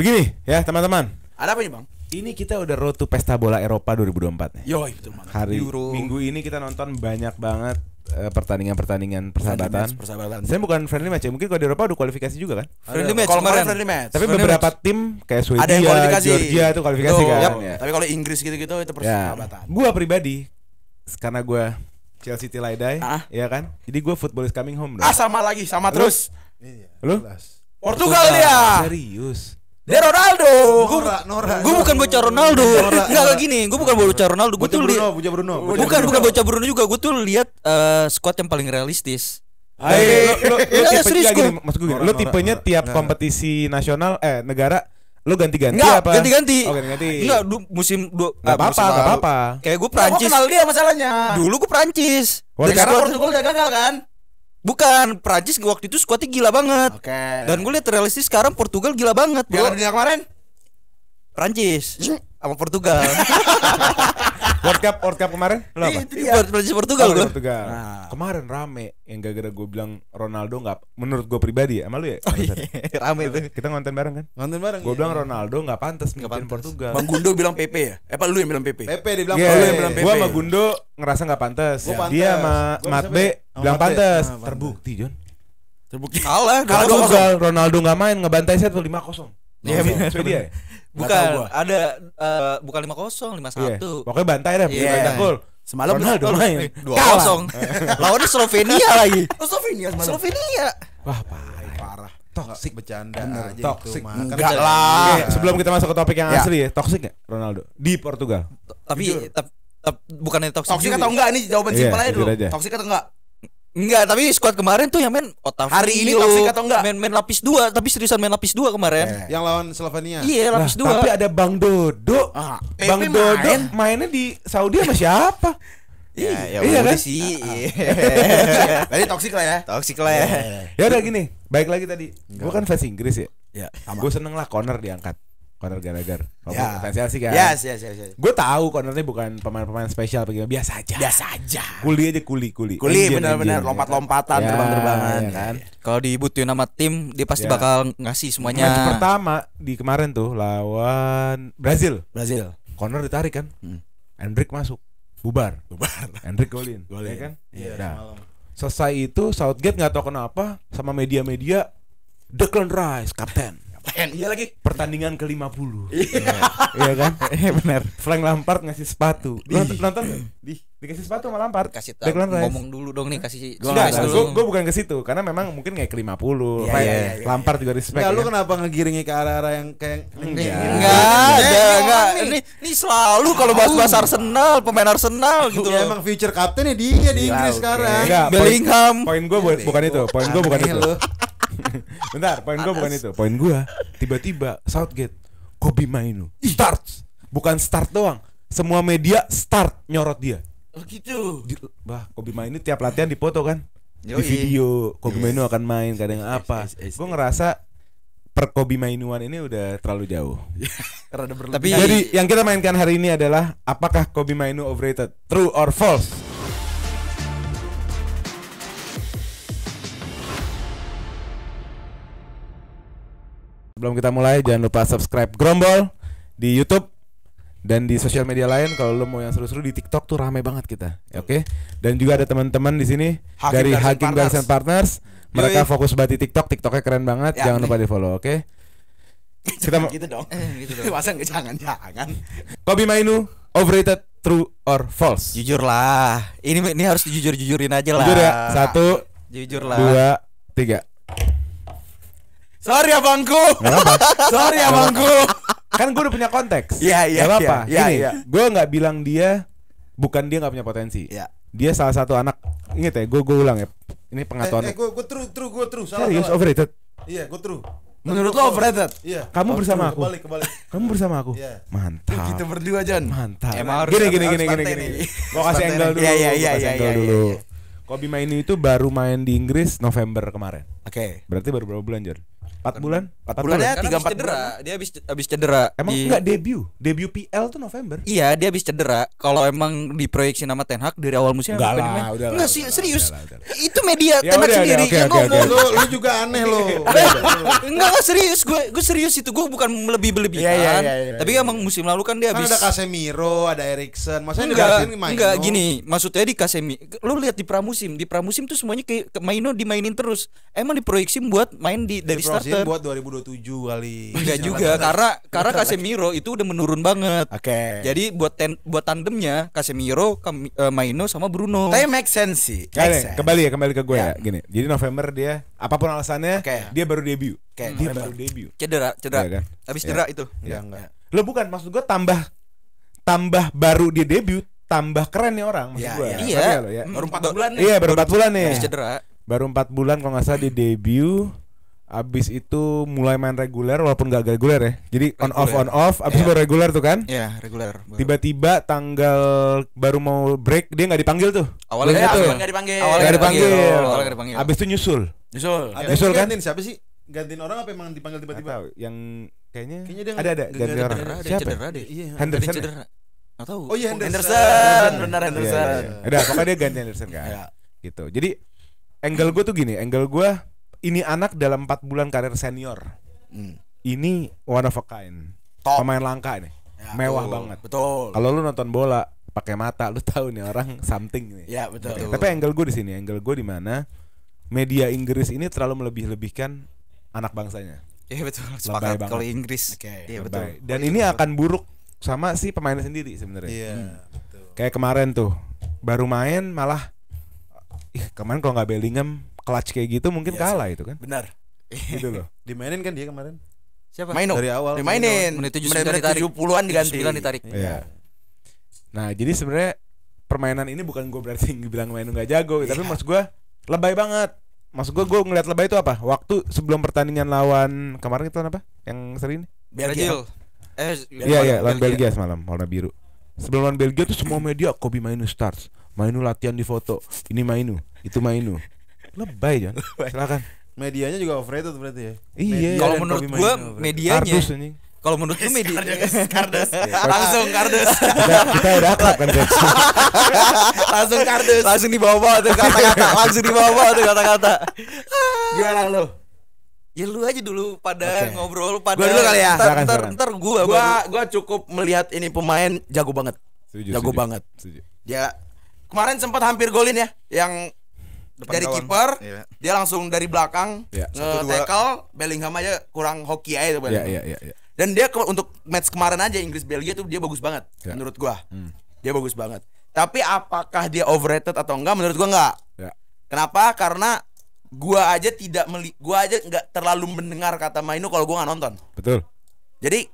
Begini ya teman-teman. Ada apa nih bang? Ini kita udah road to pesta bola Eropa 2024 nih. Yoi betul banget. Hari Euro. minggu ini kita nonton banyak banget eh, pertandingan-pertandingan persahabatan. persahabatan. Saya bukan friendly match ya. Mungkin kalau di Eropa udah kualifikasi juga kan? Friendly match. Kalau kemarin friendly match. Tapi friendly beberapa match. tim kayak Swedia, Ada yang kualifikasi. Georgia itu kualifikasi Yo, kan. Yep. Ya. Tapi kalau Inggris gitu-gitu itu ya. persahabatan. Ya. Gua pribadi karena gue Chelsea till I ah. ya kan? Jadi gue football is coming home dong. Ah sama lagi, sama terus. Lu? Portugal, Portugal dia. Serius. Dia eh, Ronaldo. Gue bukan bocah Ronaldo. Enggak kayak gini, gue bukan bocah Ronaldo. Gue tuh lihat. Bocah Bruno. Bukan bukan bocah Bruno juga. Gue tuh lihat eh, squad yang paling realistis. Hai, lo, lo, lo, lo tipenya tiap nah. kompetisi nasional eh negara Lo ganti-ganti Nggak, apa? ganti-ganti. Oh, ganti-ganti. Enggak, musim dua Enggak ah, apa-apa, enggak apa-apa. Kayak gue Prancis. gue kenal dia masalahnya. Dulu gue Prancis. sekarang Portugal gagal kan? Bukan, Prancis waktu itu skuadnya gila banget. Oke. Okay. Dan gue lihat realistis sekarang Portugal gila banget. Piala dunia kemarin? Prancis sama Portugal. World Cup World Cup kemarin? Lo iya, apa? Iya, Prancis Portugal oh, gue. Portugal. Nah. Kemarin rame yang gara-gara gue bilang Ronaldo nggak menurut gue pribadi ya, sama lu ya. Oh, iya, rame itu. Kita ngonten bareng kan? Ngonten bareng. Gue iya. bilang Ronaldo nggak pantas mimpin Portugal. Bang Gundo bilang PP ya? Eh, apa lu yang bilang PP? PP dia bilang yeah. lu yang bilang PP. Gue sama Gundo ngerasa nggak pantas. Ya. Dia sama Mat B bilang nah, pantas. Terbukti, John. Terbukti kalah. Kalah Ronaldo nggak main ngebantai set 5-0. Iya, yeah, Swedia. Bukan, ada uh, bukan 50, 51. Yeah. Pokoknya bantai deh, yeah. bantai gol. Semalam Ronaldo main 2-0. Lawannya Slovenia lagi. Oh, Slovenia semalam. Slovenia. Wah, parah. parah. Toxic bercanda Bener, aja toxic. itu Enggak lah. Okay, sebelum kita masuk ke topik yang ya. asli ya, toxic enggak Ronaldo di Portugal? Tapi bukannya toxic. Toxic atau ya? enggak Ini jawaban iya, simpel aja dulu. Toxic atau enggak? Enggak, tapi squad kemarin tuh yang main Otavio. Hari ini toxic atau enggak? Main main lapis 2, tapi seriusan main lapis 2 kemarin. Eh. Yang lawan Slovenia. Iya, lapis 2. Nah, tapi ada Bang Dodo. Ah, Bang main. Dodo mainnya di Saudi sama siapa? Ya, ya iya kan? sih. Ah, ah. Tadi toksik lah ya. Toksik lah ya. Ya udah gini, baik lagi tadi. Gue kan fans Inggris ya. Ya, gue seneng lah Connor diangkat. Conor Gallagher. Kamu yeah. fans Chelsea kan? Yes, yes, yes. yes. Gue tahu ini bukan pemain-pemain spesial apa biasa aja. Biasa aja. Kuli aja kuli, kuli. Kuli benar-benar lompat-lompatan, ya, terbang-terbangan ya kan. Kalau dibutuhin nama tim, dia pasti ya. bakal ngasih semuanya. Match pertama di kemarin tuh lawan Brazil. Brazil. Conor ditarik kan? Hmm. Hendrik masuk. Bubar. Bubar. Hendrik golin. Golin. Ya kan? Iya, nah. Malam. Selesai itu Southgate nggak tahu kenapa sama media-media Declan Rice kapten Iya lagi. Pertandingan ke-50. Iya ya kan? Iya benar. Frank Lampard ngasih sepatu. Lu nonton, nonton di dikasih sepatu sama Lampard. Kasih tahu. Ngomong dulu dong nih kasih. Gua gua, gua bukan ke situ karena memang mungkin kayak ke-50. Iya, iya, iya, Lampard juga respect. Enggak, ya. lu kenapa ngegiringnya ke arah-arah yang kayak enggak. Enggak, enggak. Ini ini selalu kalau bahas-bahas Arsenal, pemain Arsenal gitu. Ya emang future captain ya dia di Inggris iya, sekarang. Bellingham. Poin gua bukan itu. Poin gua bukan itu. Bentar, poin gue bukan itu. Poin gue tiba-tiba Southgate Kobe Mainu start. Bukan start doang. Semua media start nyorot dia. Oh gitu. bah, Kobe Mainu tiap latihan dipoto kan. Yoi. Di video Kobe yes. Mainu akan main kadang yes, apa. Gue ngerasa per Kobe Mainuan ini udah terlalu jauh. Tapi jadi yang kita mainkan hari ini adalah apakah Kobe Mainu overrated? True or false? Sebelum kita mulai jangan lupa subscribe Grombol di YouTube dan di sosial media lain kalau lo mau yang seru-seru di TikTok tuh rame banget kita, ya, oke? Okay? Dan juga ada teman-teman di sini Hacking dari Hacking Hakim Partners. Mereka Yui. fokus banget di TikTok, TikToknya keren banget. Ya, jangan lupa di follow, oke? Okay? kita mau gitu dong. Eh, gitu Masa nggak jangan jangan. Kopi Mainu overrated true or false? Jujur lah. Ini ini harus jujur jujurin aja lah. Jujur ya. Satu. Jujur lah. Dua, tiga. Sorry abangku. Sorry abangku. Kan gue udah punya konteks. Iya iya. Gak apa-apa. Iya iya. iya. Gue nggak bilang dia bukan dia nggak punya potensi. Iya. Dia salah satu anak inget ya. Gue gue ulang ya. Ini pengetahuan. Eh, eh gue true true gue true. Salah, Serius overrated. Iya gue true. Menurut lo overrated? Iya. Kamu oh, bersama aku. Kembali kebalik. Kamu bersama aku. Iya. Mantap. Kita berdua Jan. Mantap. Emang harus gini gini gini gini gini. Gua kasih angle dulu. Iya iya iya iya iya, iya iya. Kobe main itu baru main di Inggris November kemarin. Oke. Berarti baru berapa bulan, Jan? 4 bulan? 4 bulan. Ya, 3 4 cedera. Bulan. Dia habis habis cedera. Emang di... enggak debut? Debut PL tuh November. Iya, dia habis cedera. Kalau emang diproyeksi nama Ten Hag dari awal musim enggak lah, udah Enggak sih, serius. Udah, udah, udah. Itu media ya, Ten Hag ya, sendiri okay, yang okay, ngomong. Okay, okay. Lu, lu juga aneh lo. enggak lah serius, gue gue serius itu. Gue bukan melebih-belebihan. Yeah, yeah, yeah, yeah, Tapi iya. emang musim lalu kan dia kan habis kan ada Casemiro, ada Erikson. Maksudnya enggak, enggak gini, maksudnya di Casemiro. Lu lihat di pramusim, di pramusim tuh semuanya kayak Maino dimainin terus. Emang diproyeksi buat main di dari start Iya, Manchester. buat 2027 kali. Enggak iya, juga karena karena Casemiro itu udah menurun banget. Oke. Okay. Jadi buat ten, buat tandemnya Casemiro, uh, Maino sama Bruno. Tapi make sense sih. Make sense. Kembali ya, kembali ke gue ya. ya. Gini. Jadi November dia apapun alasannya okay. dia baru debut. Okay, dia November. baru debut. Cedera, cedera. Ya, kan? Habis iya. cedera ya. itu. Ya, enggak. Lo bukan maksud gue tambah tambah baru dia debut tambah keren nih orang maksud ya, gue. Iya. Ya, Baru 4 bulan. Iya, baru 4 bulan nih. Habis cedera baru empat bulan kalau nggak salah di debut Abis itu mulai main reguler walaupun gak reguler ya. Jadi regular. on off on off abis yeah. baru reguler tuh kan? Iya, yeah, reguler. Tiba-tiba tanggal baru mau break dia nggak dipanggil tuh. Awalnya gak, itu. Awalnya dipanggil. Awalnya gak dipanggil. Awalnya gak dipanggil. Abis itu nyusul. Nyusul. Ada nyusul kan? Siapa sih? Gantiin orang apa emang dipanggil tiba-tiba? Yang kayaknya, kayaknya dia ada ada ganti orang. Cedera, Siapa? Cedera deh. Iya, Henderson. Ya? Cedera. Gak tau Oh iya oh, Henderson. Henderson. Benar Henderson. Iya, iya, iya. Udah, pokoknya dia ganti Henderson kan. Gitu. Jadi angle gue tuh gini, angle gue ini anak dalam 4 bulan karir senior. Hmm. Ini one of a kind. Top. Pemain langka nih. Ya, Mewah betul. banget. Betul. Kalau lu nonton bola pakai mata lu tahu nih orang something nih. Ya, betul. Okay. Tapi angle gue di sini, angle gue di mana media Inggris ini terlalu melebih-lebihkan anak bangsanya. Iya betul. Sepakat kalau Inggris. Okay. Iya, betul. Dan ini akan buruk sama si pemain sendiri sebenarnya. Iya. Hmm. Kayak kemarin tuh baru main malah ih kemarin kalau nggak Bellingham clutch kayak gitu mungkin ya, kalah itu kan. Benar. gitu loh. Dimainin kan dia kemarin? Siapa? Maino. Dari awal. Dimainin. Menit 70 puluh an diganti. 9 ditarik. Iya. iya. Nah, jadi sebenarnya permainan ini bukan gue berarti bilang Maino nggak jago, yeah. tapi maksud gue lebay banget. Maksud gue gue ngeliat lebay itu apa? Waktu sebelum pertandingan lawan kemarin itu apa? Yang sering Belgia. Eh, iya iya, lawan Belgia semalam warna biru. Sebelum lawan Belgia tuh semua media kopi Mainu starts. Mainu latihan di foto. Ini Mainu, itu Mainu. Lebay, Jon. Silakan. Medianya juga overrated berarti ya. Iya. iya. Kalau menurut gua medianya Kalau menurut gue media kardes, langsung kardes. Kita, udah akrab kan guys. langsung kardes. Langsung dibawa tuh kata-kata, langsung dibawa tuh kata-kata. Gimana lu? Ya lu aja dulu pada okay. ngobrol pada Gua dulu kali ya. Ntar ntar, ntar gua gua gua cukup melihat ini pemain jago banget. Setuju, jago setuju. banget. Setuju. Dia kemarin sempat hampir golin ya yang Depan dari kiper yeah. dia langsung dari belakang yeah. Iya, satu, tackle Bellingham aja kurang hoki aja tuh iya, Yeah, yeah, yeah, Dan dia ke, untuk match kemarin aja Inggris Belgia tuh dia bagus banget yeah. menurut gua. Hmm. Dia bagus banget. Tapi apakah dia overrated atau enggak menurut gua enggak. Yeah. Kenapa? Karena gua aja tidak meli gua aja nggak terlalu mendengar kata Mainu kalau gua nggak nonton. Betul. Jadi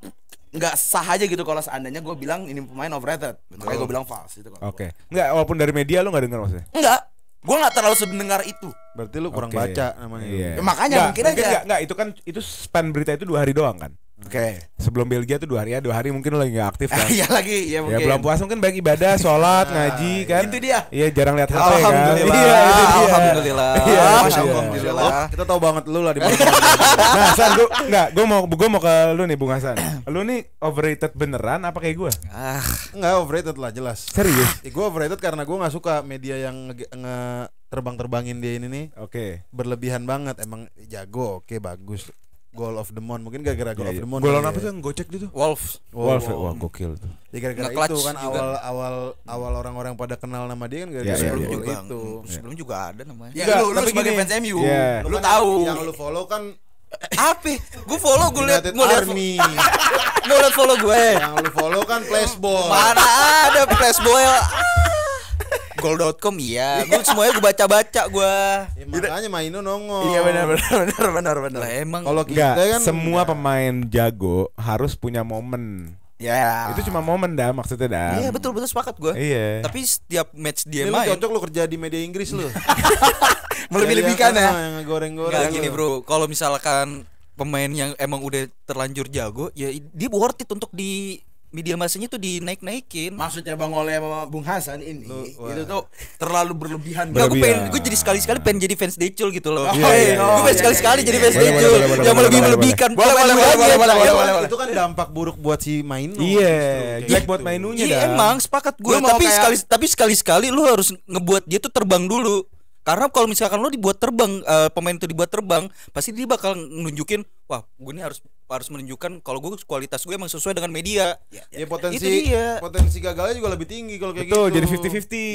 nggak sah aja gitu kalau seandainya gue bilang ini pemain overrated. Betul. Makanya gue oh. bilang false itu. Kan. Oke. Okay. Nggak, walaupun dari media lo nggak dengar maksudnya? Nggak. Gue nggak terlalu sebendengar itu. Berarti lu kurang okay. baca namanya. Yeah. Ya, makanya gak, mungkin, mungkin aja. Gak, gak, itu kan itu span berita itu dua hari doang kan? Oke, okay. sebelum Belgia tuh dua hari ya, dua hari mungkin lo lagi gak aktif kan? Iya lagi, iya ya mungkin. Ya belum puas mungkin baik ibadah, sholat, nah, ngaji kan. Itu dia. Iya jarang lihat HP kan. Alhamdulillah. Iya, Alhamdulillah. Iya, Alhamdulillah. Oh, kita tahu banget lu lah di Nah, San, gua enggak, gua mau gua mau ke lu nih Bung Hasan. Lu nih overrated beneran apa kayak gua? Ah, enggak overrated lah jelas. Serius? Ya, gua overrated karena gua nggak suka media yang nge, nge terbang-terbangin dia ini nih. Oke. Okay. Berlebihan banget emang jago, oke okay, bagus. Goal of the Moon mungkin gara-gara Goal yeah, of iya. the Moon. Gol apa ya. sih yang gocek gitu? Wolves. Wolf, Wolf. Wah, gokil itu. Ya gara-gara itu kan gitu awal kan. awal awal orang-orang pada kenal nama dia kan gara-gara yeah, yeah, yeah, itu. Iya. Sebelum juga ada namanya. Iya, ya, lu, lu sebagai fans MU, lu tahu. Yang lu follow kan apa? Gue follow, gue liat, gue liat Army. Gue liat follow gue. Yang lu follow kan Flashboy. Mana ada Flashboy Gold.com iya, gue semuanya gue baca-baca gue. Ya, makanya mainu nongol. Iya benar benar benar benar benar. emang kalau kita kan semua pemain jago harus punya momen. Ya. Itu cuma momen dah maksudnya dah. Iya betul betul sepakat gue. Iya. Tapi setiap match dia Ini main. Lu cocok lo kerja di media Inggris lo. Melebih-lebihkan iya, ya. Iya, yang goreng-goreng. Gak gini bro, kalau misalkan pemain yang emang udah terlanjur jago ya dia worth it untuk di media masanya tuh dinaik-naikin. Maksudnya Bang Oleh sama Bung Hasan ini Lu, itu tuh terlalu berlebihan. gak gue pengen gue jadi sekali-sekali pengen jadi fans Decul gitu loh. Oh, iya, iya, iya, gue pengen sekali-sekali iya, jadi iya. fans Decul yang lebih melebihkan. Boleh boleh boleh boleh Itu kan dampak buruk buat si main Iya, jelek buat Mainunya Iya emang sepakat gue tapi sekali tapi sekali-sekali lu harus ngebuat dia tuh terbang dulu. Karena kalau misalkan lo dibuat terbang, uh, pemain itu dibuat terbang, pasti dia bakal nunjukin, wah, gue ini harus harus menunjukkan kalau gue kualitas gue emang sesuai dengan media. Ya, ya, ya, ya potensi itu dia. potensi gagalnya juga lebih tinggi kalau kayak Betul, gitu. jadi 50-50.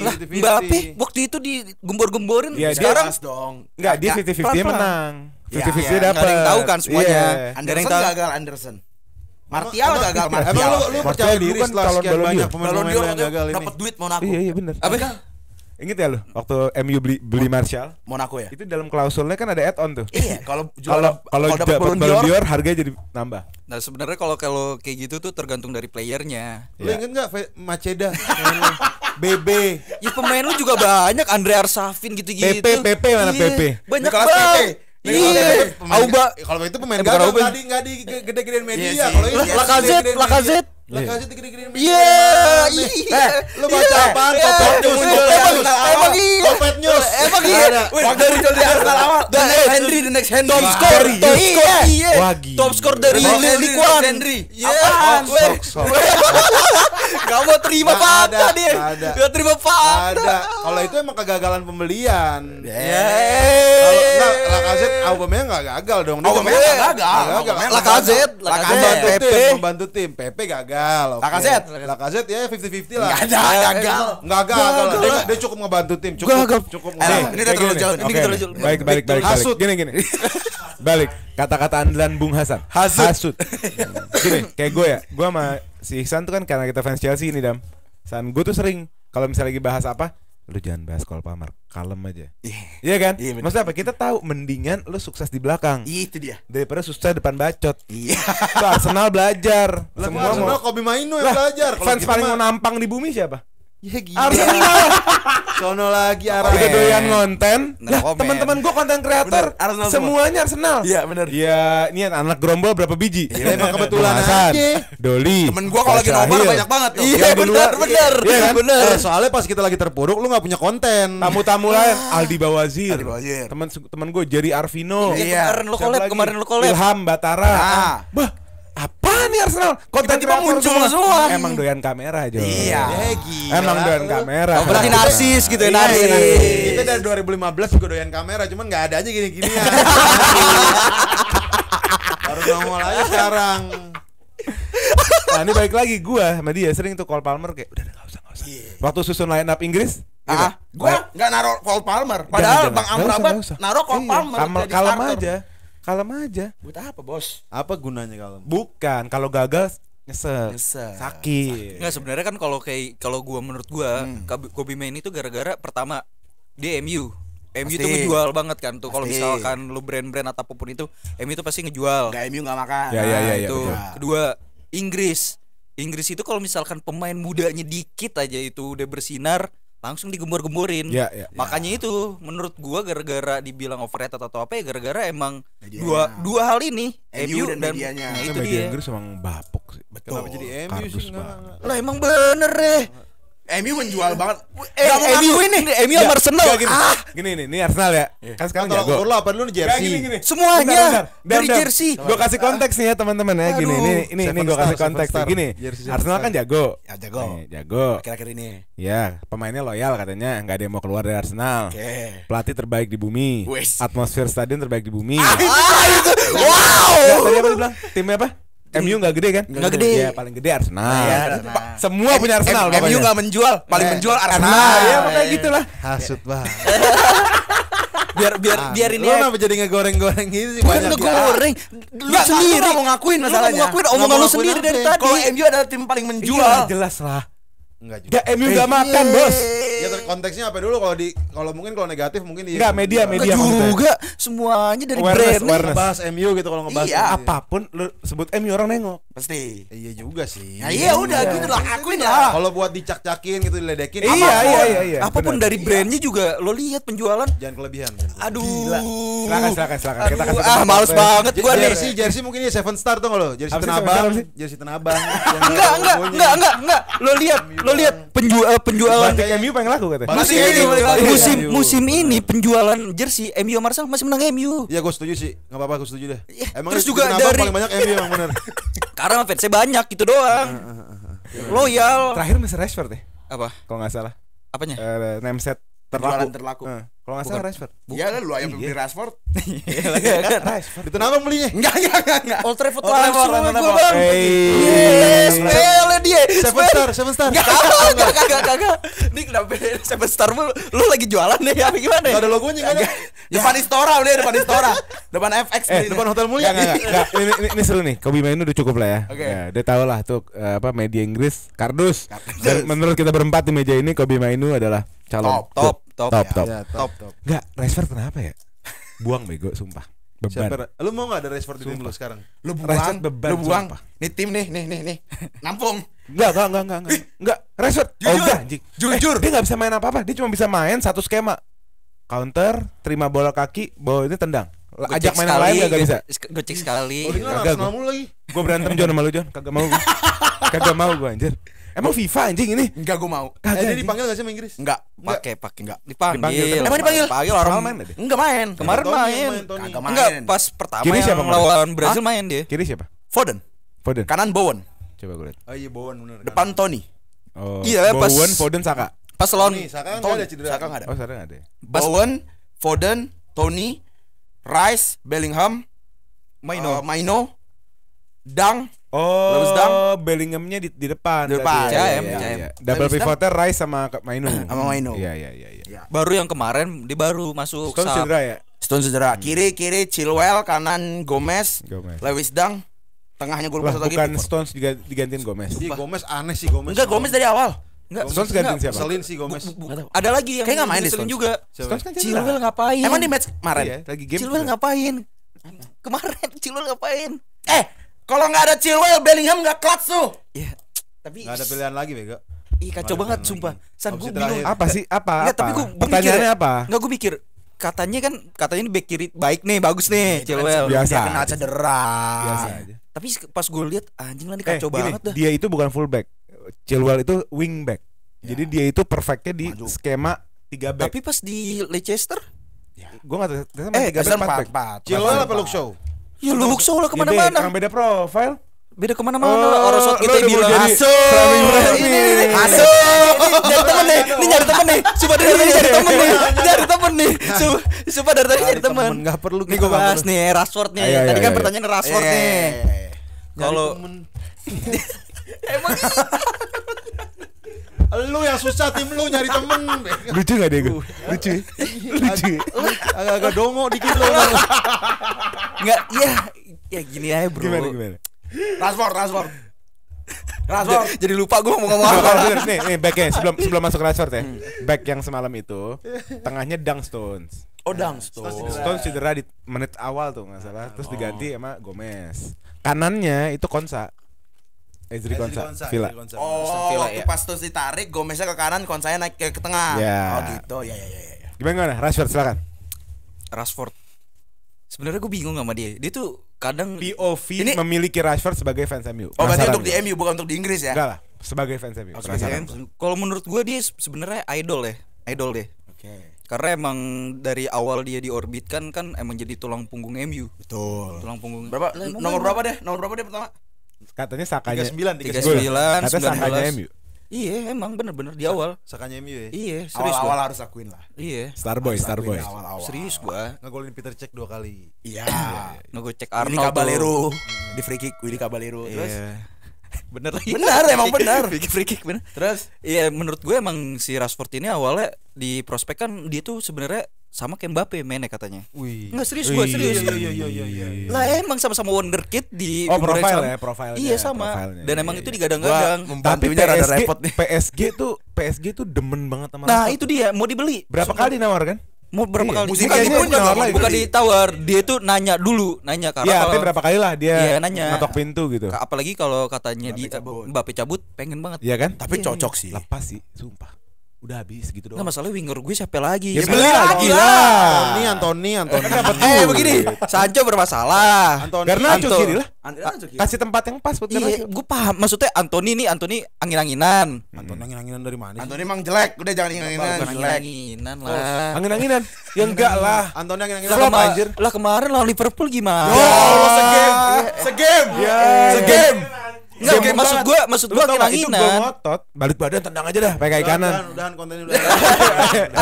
Lah, 50 Mbappe waktu itu digembor-gemborin ya, sekarang dia dong. Ya, Enggak, dia 50-50 menang. 50-50 ya, ya. dapat. yang tahu kan iya. semuanya. Yeah. Anderson tahu. gagal Anderson. Martial emang, gagal Martial. Emang lu, lu percaya diri setelah sekian banyak pemain-pemain yang gagal ini. Dapat duit Monaco. Iya, iya benar. Apa? Ingat ya lu waktu MU beli beli Martial? Monaco ya. Itu dalam klausulnya kan ada add-on tuh. Iya, kalau kalau kalau dapat Ballon d'Or harganya jadi nambah. Nah, sebenarnya kalau kalau kayak gitu tuh tergantung dari playernya. Iya. Lu ya. inget enggak Maceda? BB. Ya pemain lu juga banyak Andre Arsafin gitu-gitu. PP PP mana iya. PP? Banyak banget. Iya, Auba. Kalau itu pemain gak ada tadi enggak di iya gede-gedean media. Kalau ini Lakazet, Lakazet. Iya. iya, iya. Eh, lu baca iya. apaan? News. Emang iya. Kopet News. Emang iya. Wah, dari dari iya, awal. iya, Henry the next iya, Top iya, Top Iya. Top iya, dari iya, One. iya, Apaan? iya, terima fakta dia. Gak terima fakta. Kalau itu emang kegagalan pembelian. Kalau nah, Lakazet albumnya nggak gagal dong. Albumnya nggak gagal. Lakazet, Lakazet, Pepe membantu tim, Pepe gagal. Lakazet, Lakazet ya 50-50 lah. Nggak eh, gagal. gagal. Dia cukup ngebantu tim. Cukup, cukup. Eh, ini udah terlalu jauh. Ini terlalu jauh. Baik, baik, baik. Hasut. Gini, gini. Balik. Kata-kata andalan Bung Hasan. Hasut. Hasut. Gini, kayak gue ya. Gue sama si Ihsan tuh kan karena kita fans Chelsea ini dam. San gue tuh sering kalau misalnya lagi bahas apa lu jangan bahas kalau pamer, kalem aja iya yeah. iya kan yeah, iya, maksudnya apa kita tahu mendingan lu sukses di belakang yeah, itu dia daripada sukses depan bacot iya yeah. Arsenal belajar lah, semua Arsenal mau... Kobe Mainu yang belajar fans gitu paling mau nampang di bumi siapa Ya gila. Arsenal. Sono lagi Arsenal. Udah doyan konten. Nah, teman-teman gue konten kreator. Arsenal semuanya Arsenal. Iya benar. Iya, ini anak gerombol berapa biji? Iya emang kebetulan aja. Doli. Temen gue kalau lagi nobar banyak banget tuh. Iya, iya benar benar. Iya kan? benar. Eh, soalnya pas kita lagi terpuruk lu nggak punya konten. Tamu-tamu lain Aldi Bawazir. Aldi Bawazir. Teman teman gue Jerry Arvino. Iya. Kemarin lu collab, kemarin lu collab. Ilham Batara. Ah. Bah, apa nih Arsenal konten tiba muncul semua emang doyan kamera aja iya ya, emang doyan kamera oh, berarti narsis gitu ya iya, narsis kita iya, dari 2015 juga doyan kamera cuman nggak ada aja gini-gini ya baru nongol aja sekarang nah ini baik lagi gue sama dia sering tuh call Palmer kayak udah nggak usah nggak usah yeah. waktu susun line up Inggris gitu. ah gue nggak naruh Cole Palmer padahal jangan, bang Amrabat naruh Cole iya, Palmer kalem aja kalem aja buat apa bos apa gunanya kalem bukan kalau gagal nyesel, nyesel. sakit nggak sebenarnya kan kalau kayak kalau gua menurut gua hmm. Kobe Main itu gara-gara pertama dia MU MU itu ngejual banget kan tuh kalau misalkan lu brand-brand atau ataupun itu MU itu pasti ngejual nggak MU nggak makan ya, ya, ya, ya, itu ya, kedua Inggris Inggris itu kalau misalkan pemain mudanya dikit aja itu udah bersinar langsung digembur-gemburin. Ya, ya, Makanya ya. itu menurut gua gara-gara dibilang overrated atau apa ya gara-gara emang Medianya. dua dua hal ini MU dan, dan medianya. Nah, itu media dia. Inggris emang bapuk sih. Betul. Kenapa jadi MU sih? Lah emang bener deh. MU menjual banget. Eh, gak mau ngakuin nih. MU Arsenal. Gak, gini. Ah. gini nih, ini Arsenal ya. Iya. Kan sekarang jago. Kalau apa lu jersey. gini, gini. Semuanya bentar, bentar. dari bentar. jersey. Gue kasih konteks nih ya teman-teman ya. Gini, ini ini ini gue kasih konteks. Star. Gini, jersey, Arsenal kan jago. Ya jago. Nih, jago. Kira-kira ini. Ya, pemainnya loyal katanya, Gak ada yang mau keluar dari Arsenal. Okay. Pelatih terbaik di bumi. Atmosfer stadion terbaik di bumi. Ah, itu. Wow. Tadi apa dibilang? Timnya apa? Iya. MU gak gede kan? gak gede. Ya, paling gede Arsenal. ya, Semua punya Arsenal. M MU gak menjual, paling iya. menjual Arsenal. Nah, ya makanya lah. Hasut banget. biar biar ah, biar ini. Lo kenapa jadi ngegoreng-goreng gitu sih? Bukan ya. ngegoreng. Lu sendiri mau ngakuin masalahnya. Lu ngakuin omongan lu sendiri dari tadi. Kalau MU adalah tim paling menjual. Jelas lah. Enggak juga. Ya MU enggak makan, Bos. Iya. Iya. konteksnya apa dulu kalau di kalau mungkin kalau negatif mungkin di Enggak, media media juga semuanya dari awareness, brand awareness. bahas MU gitu kalau ngebahas iya apapun lu sebut MU orang nengok pasti iya juga sih nah, iya, udah gitu lah akuin ya, lah kalau buat dicak-cakin gitu diledekin iya apapun, iya iya, iya. apapun dari brandnya juga lo lihat penjualan jangan kelebihan aduh silakan silakan silakan kita kasih ah males ya? banget gua nih jersey jersey mungkin ya seven star tuh lo jersey tenabang jersey tenabang enggak enggak enggak enggak enggak lo lihat lo lihat penjual eh, penjualan MU pengen katanya. Musim ini gitu. musim gitu. musim ini penjualan jersey MU Marcel masih menang MU. Iya gue setuju sih. Enggak apa-apa gue setuju deh. Ya, Emang terus juga dari paling banyak MU yang benar. Karena fansnya banyak gitu doang. Ah, ah, ah, iya, Loyal. Terakhir Mr. Rashford deh. Apa? Kalau nggak salah. Apanya? Uh, name set terlaku. terlaku. Uh. Kalau nggak salah Rashford. Iya lah lu ayam iya. beli iya, iya, kan? Rashford. Rashford. Itu nama belinya. Enggak enggak enggak Old Trafford Old Trafford gue bang. Yes, pele dia. Seven star, seven star. Enggak enggak enggak enggak. Ini kenapa ya? seven star lu lu lagi jualan nih apa gimana? Ya? Gak ada logonya kan. Depan Istora udah depan Istora. Depan FX Eh, depan Hotel Mulia. Enggak enggak Ini ini seru nih. Kobe Mainu udah cukup lah ya. Oke. Ya, dia tahu lah tuh eh, apa media Inggris kardus. Menurut kita berempat di meja ini Kobe Mainu adalah calon top top top ya. top. Ya, top. top. Enggak, Rashford kenapa ya? Buang bego sumpah. Beban. Siapa? Lu mau gak ada Rashford di tim lu sekarang? Lu buang, Rashford beban, lu buang. Sumpah. Nih tim nih, nih, nih, nih. Nampung. Enggak, enggak, enggak, enggak. Enggak, enggak. Rashford. Jujur. Oh, enggak, anjing. Jujur. Eh, dia gak bisa main apa-apa, dia cuma bisa main satu skema. Counter, terima bola kaki, bawa ini tendang. Gocek ajak main sekali, lain gak, gak bisa gocek sekali oh, kagak gue lagi gue berantem John sama lu John kagak mau gue kagak mau gue anjir Emang FIFA anjing ini? Enggak gue mau. Kagak. Eh, dia dipanggil gak sih sama Inggris? Enggak. Pakai pakai enggak. Dipanggil. dipanggil. Emang dipanggil? Dipanggil orang main deh. Enggak main. Kemarin main. Kagak main. Enggak pas pertama Kiri siapa lawan Brazil main dia. Kiri siapa? Foden. Foden. Kanan Bowen. Coba gue lihat. Oh iya Bowen benar. Depan Tony. Oh. Iya pas Bowen Foden Saka. Pas lawan Saka enggak kan ada cedera. Saka enggak ada. Oh, Saka enggak ada. Bowen, Foden, Tony, Rice, Bellingham, Maino, eh, Maino, Dang, Oh, bellingham Bellinghamnya di, di depan. Di depan. CM, ya, ya, ya. Double pivotnya Rice sama Mainu. sama Mainu. Iya, iya, iya, ya. Baru yang kemarin dia baru masuk Stone cedera ya? Stone cedera. Hmm. Kiri kiri Chilwell, kanan Gomez, Gomez. Lewis Dang. Tengahnya gue lupa satu lagi. Bukan Stones digantiin Gomez. Si Gomez aneh sih Gomez. Enggak, Gomez dari awal. Enggak, Stones gantiin siapa? Selin sih Gomez. Bu, bu, ada lagi yang kayak enggak main di Stones juga. Stones kan Chilwell ngapain? Emang di match kemarin? Iya, lagi game. Chilwell ngapain? Kemarin Chilwell ngapain? Eh, kalau nggak ada Chilwell, Bellingham nggak clutch tuh. Iya. Tapi nggak ada pilihan lagi, Bego. Ih kacau banget sumpah. San gue bingung. Apa sih? Apa? Nggak, apa? tapi gue pertanyaannya mikir, apa? Nggak gue mikir katanya kan katanya ini back kiri baik nih bagus nih iya, Chilwell biasa dia kena cedera biasa aja. tapi pas gue lihat anjing lah ini eh, kacau eh, banget gini, dah dia itu bukan fullback Chilwell itu wingback ya. jadi dia itu perfectnya di Maju. skema tiga back tapi pas di Leicester ya. gue gak tau. eh gak back empat Chilwell apa Luke Show Ya buksu lah kemana-mana. Orang beda profile. Beda kemana-mana oh, lah. Orang eh, shot kita bilang Masuk Ini Nyari temen nih. Ini nyari temen nih. Sumpah dari tadi nyari temen nih. Nyari temen nih. Sumpah dari tadi nyari temen. Gak perlu kita bahas nih Rashford nih. Tadi kan pertanyaan Rashford nih. Kalau Emang lu yang susah tim lu nyari temen lucu gak deh gue lucu lucu agak-agak dongo dikit lo nggak iya ya gini aja bro gimana gimana transport transport transport Jadi lupa gue mau ngomong apa. nih, nih backnya sebelum sebelum masuk transport ya. Hmm. Back yang semalam itu tengahnya Dang Stones. Oh Dang Stones. Stones cedera di menit awal tuh nggak salah. Terus oh. diganti sama Gomez. Kanannya itu Konsa. Ezri Konsa, Konsa Villa. Oh, Villa, waktu ya. pas terus ditarik Gomeznya ke kanan, Konsanya naik ke, ke tengah. Yeah. Oh gitu, ya ya, ya ya ya. Gimana gimana? Rashford silakan. Rashford. Sebenarnya gue bingung sama dia. Dia tuh kadang POV ini... memiliki Rashford sebagai fans MU. Oh, berarti untuk di MU bukan untuk di Inggris ya? Enggak lah, sebagai fans MU. Oh, Kalau menurut gue dia sebenarnya idol ya, idol deh. Oke. Okay. Karena emang dari awal dia diorbitkan kan emang jadi tulang punggung MU. Betul. Tulang punggung. Berapa? nomor berapa deh? Nomor berapa deh pertama? katanya sakanya 39 39 kata sakanya MU Iya emang bener-bener di awal Sakanya MU ya Iya serius Awal-awal harus akuin lah Iya Starboy Starboy awal Serius gue Ngegolin Peter Cech dua kali Iya, iya. Ngegolin cek Arnold Willy Caballero hmm. Di free kick Willy iya. Caballero Terus iya. bener lagi bener emang bener free kick bener terus iya menurut gue emang si Rashford ini awalnya di prospek kan dia tuh sebenarnya sama kayak Mbappe mainnya katanya. Wih. Nggak serius gue serius. Iya iya, iya iya iya iya. Lah emang sama-sama wonderkid di Oh profile ya, profile. Iya sama. Profilnya. Dan emang iya, itu iya. digadang-gadang. Tapi PSG, repot nih. PSG tuh PSG tuh demen banget sama Nah, itu dia mau dibeli. Berapa Sumpah. kali nawar kan? Mau berapa iya, kali? Musik lagi pun bukan, bukan ditawar, dia tuh nanya dulu, nanya karena Iya, tapi berapa kali lah dia iya, nanya. ngetok pintu gitu. Apalagi kalau katanya di Mbappe cabut pengen banget. Iya kan? Tapi cocok sih. Lepas sih, sumpah udah habis gitu nah, doang. Nggak masalah winger gue siapa lagi? Ya, ya beli lagi lagi lah. Antoni, Antoni, Antoni. Eh eh begini, Sancho bermasalah. Antoni, Garnacho Anto. kiri lah. Kasih tempat yang pas buat Iya, gue paham. Maksudnya Antoni nih, Antoni angin-anginan. Hmm. Antoni angin-anginan dari mana? Antoni emang jelek, udah jangan angin-anginan. Angin-anginan lah. Oh, angin-anginan. Ya enggak lah. Antoni angin-anginan. Lah, kema lah kemarin lawan Liverpool gimana? Oh, segame. Segame. Ya, segame. Ya. Enggak, masuk maksud gue, maksud gue angin-anginan. ngotot, balik badan tendang aja dah pakai kanan. Udahan,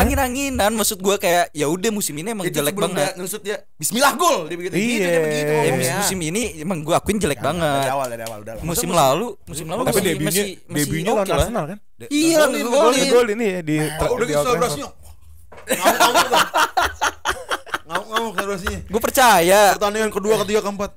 Angin-anginan maksud gue kayak ya udah musim ini emang jelek banget. Nusut dia bismillah gol dia begitu. Gitu, iya, dia begitu. Ya, iya. Musim ini emang gue akuin jelek nah, nah, banget. Dari awal, dari awal, udah. Musim lalu, musim lalu tapi debunya debunya lawan Arsenal kan? Iya, golin. gol ini ya di nah, udah selebrasinya. selebrasinya. Gue percaya. Pertandingan kedua, ketiga, keempat.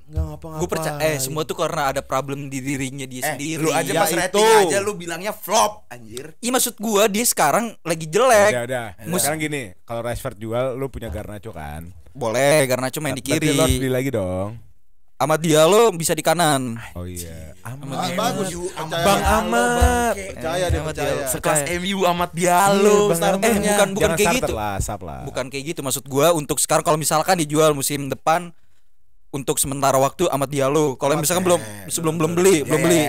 Eh, ngapa-ngapain. Gue percaya eh semua tuh karena ada problem di dirinya dia eh, sendiri. Lu aja ya pas itu. aja lu bilangnya flop anjir. Iya maksud gua dia sekarang lagi jelek. Udah, udah. udah. sekarang gini, kalau Rashford jual lu punya Garnacho kan? Boleh, Garnacho main di kiri. lu lagi dong. amat dia lo bisa di kanan. Oh iya. amat bagus Bang amat Percaya deh percaya. Sekelas MU dia iya, lo. Eh bukan bukan kayak gitu. Lah, lah. Bukan kayak gitu maksud gua untuk sekarang kalau misalkan dijual musim depan untuk sementara waktu Amat dialog. Kalau misalkan belum sebelum belum iya, beli, iya, belum iya, beli.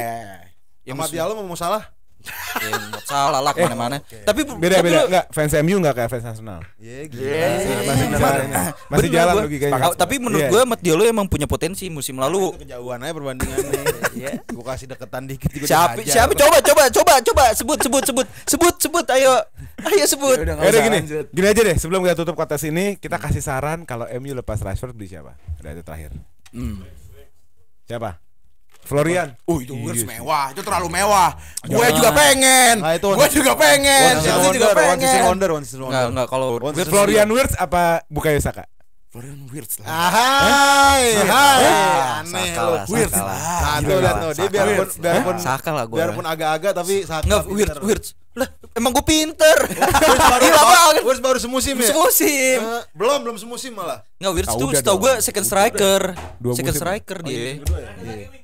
Amat ya, dialog mau salah? Iya, salah lah eh, mana mana. Tapi beda beda nggak enggak fans MU enggak kayak fans nasional. Iya, iya, masih jalan. lagi jalan logikanya. Tapi menurut gue gue Matiolo emang punya potensi musim lalu. kejauhan aja perbandingannya. Iya. gue kasih deketan dikit juga. Siapa siapa coba coba coba coba sebut sebut sebut sebut sebut ayo. Ayo sebut. Ya gini. Gini aja deh sebelum kita tutup kata sini kita kasih saran kalau MU lepas Rashford beli siapa? Udah itu terakhir. Hmm. Siapa? Florian. Uh itu Wils iya mewah, itu terlalu mewah. Gue iya. juga pengen. Nah, gue juga pengen. gue juga pengen. One season wonder, one wonder. Enggak, enggak kalau Florian Wirtz apa Bukayo Saka? Florian Wirtz lah. Hai, hai. Ah, Aneh lu. Wirtz. Ah, Satu lihat tuh, dia biarpun biarpun ah, Saka lah gue. Biarpun agak-agak tapi Saka. Enggak Wirtz, Wirtz. Lah, emang gue pinter. Wirtz baru Wirtz baru semusim ya? Semusim. Eh, belum, belum semusim malah. Enggak Wirtz tuh setahu gue second striker. Second striker dia. Oh, iya.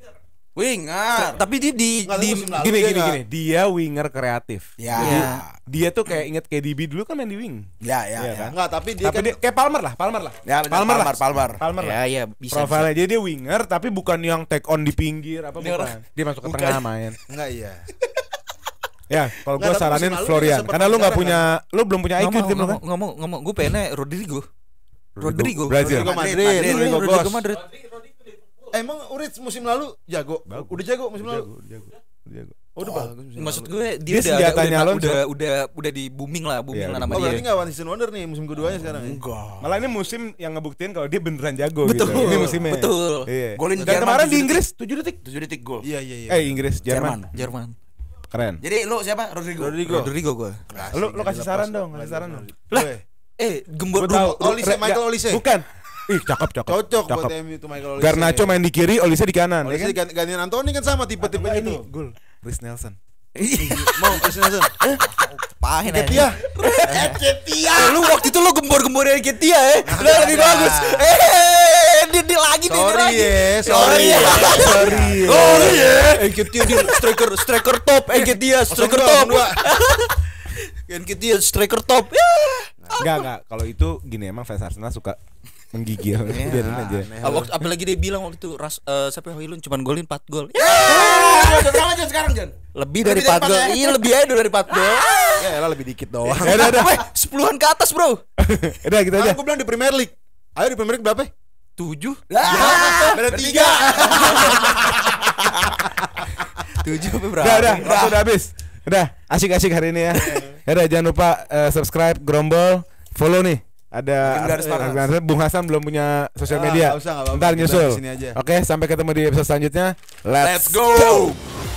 Winger. Tapi dia di, di gini gini gini, iya. gini. Dia winger kreatif. Ya. Jadi, dia tuh kayak inget KDB dulu kan main di wing. Ya ya. Iya ya, Kan? Enggak, tapi dia tapi kan dia, kayak Palmer lah, Palmer lah. Ya, Palmer, Palmer, lah. Palmer. Palmer. Ya ya, bisa. Profilnya jadi dia winger tapi bukan yang take on di pinggir apa dia bukan. dia masuk ke bukan. tengah main. Enggak iya. Ya, kalau gue saranin Florian, karena lu nggak punya, kan? lu belum punya IQ gitu kan? Ngomong, ngomong, gue pengen Rodrigo. Rodrigo, Rodrigo Madrid, Rodrigo Madrid emang Urits musim lalu jago. Bagus. Udah jago musim udah lalu. Jago, udah jago. Udah jago. Oh, udah oh, bagus. Maksud gue dia, dia udah, senjatanya udah, udah, udah, udah, udah di booming lah, booming yeah, lah nama oh, dia. berarti enggak One Season Wonder nih musim keduanya oh, sekarang. Ya? Enggak. Malah ini musim yang ngebuktiin kalau dia beneran jago gitu. Betul. gitu. Ini musimnya. Betul. Iya. Golin Jerman. kemarin di Inggris 7 detik. 7 detik gol. Iya, iya, iya. Eh, Inggris, Jerman. Jerman. Keren. Jadi lu siapa? Rodrigo. Rodrigo. Rodrigo gue. Lu lu kasih saran dong, kasih saran dong. Lah. Ya. Eh, gembor tahu. Olise ya, Michael Olise. Bukan. Ih, cakep, cakep. Cocok cakep. buat MU itu Michael Olise. Garnacho main di kiri, Olise di kanan. Ya Olise ya kan? gantian Anthony kan sama tipe-tipe nah, ini. Gol. Chris Nelson. Iya. Mau Chris Nelson. Pahin aja. Ketia. Ketia. Eh, lu waktu itu lu gembor gembor dari Ketia eh. Nah, lu lebih nah, bagus. Nah. Eh, eh, eh dia, di lagi dia, lagi. Sorry, sorry sorry Oh iya. ya. Eh dia striker striker top, eh dia striker top. Yang kita gitu ya striker top. Ya. Nah, Enggak enggak, kalau itu gini emang fans Arsenal suka menggigil. ya, aja. Waktu apalagi dia bilang waktu itu Ras uh, siapa Hoylun cuman golin 4 gol. Ya. Ah, Jangan aja sekarang, Jan. Lebih dari 4 gol. Ya. Iya, lebih aja dari 4 gol. Ah. Ya lah lebih dikit doang. Ya udah udah. Sepuluhan ke atas, Bro. Udah gitu aja. Aku bilang di Premier League. Ayo di Premier League berapa? Tujuh. Ya, berarti tiga. Tujuh berapa? Udah, udah, udah habis. Udah, asik-asik hari ini ya. Ya udah jangan lupa uh, subscribe Grombol, follow nih. Ada Ar Bung Hasan belum punya sosial ah, media. Ah, usah, Ntar nyusul. Oke, okay, sampai ketemu di episode selanjutnya. Let's, Let's go. go.